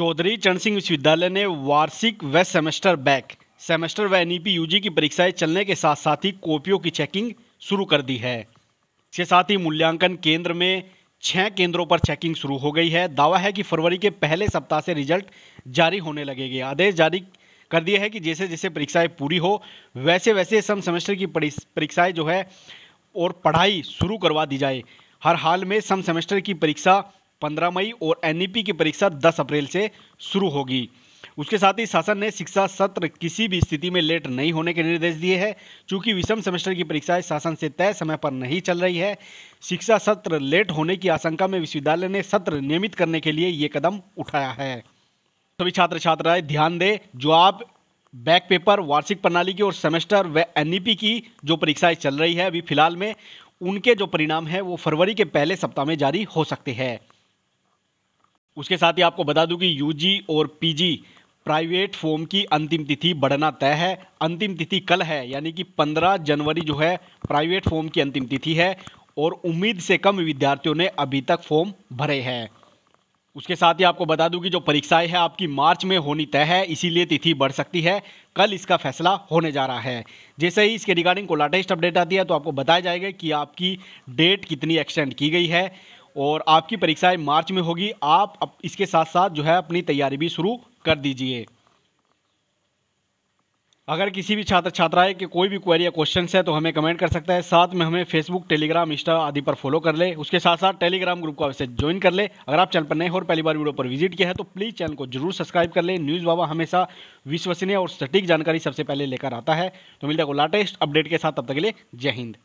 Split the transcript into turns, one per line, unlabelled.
चौधरी चरण सिंह विश्वविद्यालय ने वार्षिक व सेमेस्टर बैक सेमेस्टर व एन यूजी की परीक्षाएं चलने के साथ साथ ही कॉपियों की चेकिंग शुरू कर दी है इसके साथ ही मूल्यांकन केंद्र में छः केंद्रों पर चेकिंग शुरू हो गई है दावा है कि फरवरी के पहले सप्ताह से रिजल्ट जारी होने लगेंगे आदेश जारी कर दिया है कि जैसे जैसे परीक्षाएं पूरी हो वैसे वैसे सम सेमेस्टर की परीक्षाएं जो है और पढ़ाई शुरू करवा दी जाए हर हाल में सम सेमेस्टर की परीक्षा 15 मई और एनईपी e की परीक्षा 10 अप्रैल से शुरू होगी उसके साथ ही शासन ने शिक्षा सत्र किसी भी स्थिति में लेट नहीं होने के निर्देश दिए हैं क्योंकि विषम सेमेस्टर की परीक्षाएं शासन से तय समय पर नहीं चल रही है शिक्षा सत्र लेट होने की आशंका में विश्वविद्यालय ने सत्र नियमित करने के लिए ये कदम उठाया है सभी छात्र छात्राएं ध्यान दें जो आप बैक पेपर वार्षिक प्रणाली की और सेमेस्टर व एन e की जो परीक्षाएं चल रही है अभी फिलहाल में उनके जो परिणाम है वो फरवरी के पहले सप्ताह में जारी हो सकते हैं उसके साथ ही आपको बता दूं कि यूजी और पीजी प्राइवेट फॉर्म की अंतिम तिथि बढ़ना तय है अंतिम तिथि कल है यानी कि 15 जनवरी जो है प्राइवेट फॉर्म की अंतिम तिथि है और उम्मीद से कम विद्यार्थियों ने अभी तक फॉर्म भरे हैं उसके साथ ही आपको बता दूं कि जो परीक्षाएं हैं आपकी मार्च में होनी तय है इसीलिए तिथि बढ़ सकती है कल इसका फैसला होने जा रहा है जैसे ही इसके रिगार्डिंग को लेटेस्ट अपडेट आती है तो आपको बताया जाएगा कि आपकी डेट कितनी एक्सटेंड की गई है और आपकी परीक्षाएं मार्च में होगी आप इसके साथ साथ जो है अपनी तैयारी भी शुरू कर दीजिए अगर किसी भी छात्र छात्राएं के कोई भी क्वेरी या क्वेश्चन है तो हमें कमेंट कर सकता है साथ में हमें फेसबुक टेलीग्राम इंस्टा आदि पर फॉलो कर ले उसके साथ साथ टेलीग्राम ग्रुप को अवश्य ज्वाइन कर ले अगर आप चैनल पर नए और पहली बार वीडियो पर विजिट किया है तो प्लीज़ चैनल को जरूर सब्सक्राइब कर ले न्यूज़ बाबा हमेशा विश्वसनीय और सटीक जानकारी सबसे पहले लेकर आता है तो मिलता है लाटेस्ट अपडेट के साथ तब तक के लिए जय हिंद